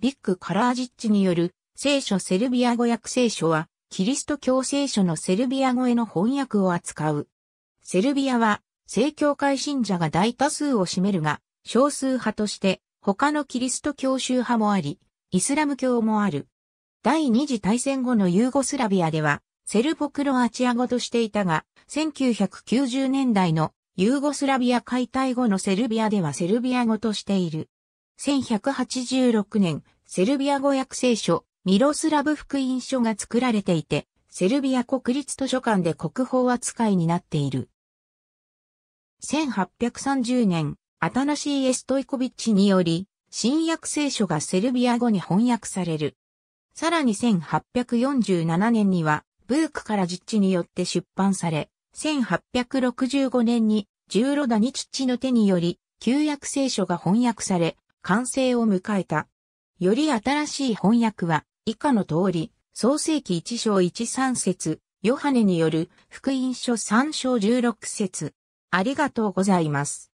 ビッグ・カラージッチによる聖書セルビア語訳聖書は、キリスト教聖書のセルビア語への翻訳を扱う。セルビアは、正教会信者が大多数を占めるが、少数派として、他のキリスト教宗派もあり、イスラム教もある。第二次大戦後のユーゴスラビアでは、セルボクロアチア語としていたが、1990年代のユーゴスラビア解体後のセルビアではセルビア語としている。1186年、セルビア語訳聖書、ミロスラブ福音書が作られていて、セルビア国立図書館で国宝扱いになっている。1830年、アタナシー・エストイコビッチにより、新約聖書がセルビア語に翻訳される。さらに1847年には、ブークから実地によって出版され、1865年に、ジューロダニチッチの手により、旧約聖書が翻訳され、完成を迎えた。より新しい翻訳は、以下の通り、創世記1章1 3節ヨハネによる福音書3章16節ありがとうございます。